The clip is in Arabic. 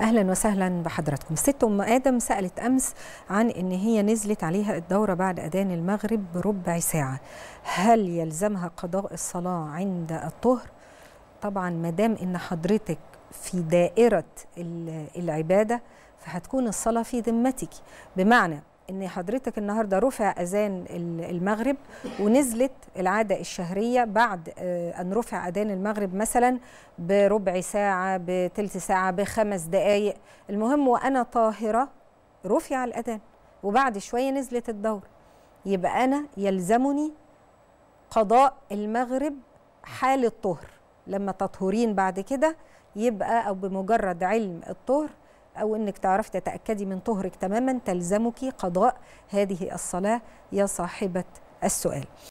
اهلا وسهلا بحضراتكم ست ام ادم سالت امس عن ان هي نزلت عليها الدوره بعد اذان المغرب بربع ساعه هل يلزمها قضاء الصلاه عند الطهر طبعا ما دام ان حضرتك في دائره العباده فهتكون الصلاه في ذمتك بمعنى ان حضرتك النهارده رفع اذان المغرب ونزلت العاده الشهريه بعد آه، ان رفع اذان المغرب مثلا بربع ساعه بثلث ساعه بخمس دقائق المهم وانا طاهره رفع الاذان وبعد شويه نزلت الدوره يبقى انا يلزمني قضاء المغرب حال الطهر لما تطهرين بعد كده يبقى او بمجرد علم الطهر أو أنك تعرفي تتأكدي من طهرك تماما تلزمك قضاء هذه الصلاة يا صاحبة السؤال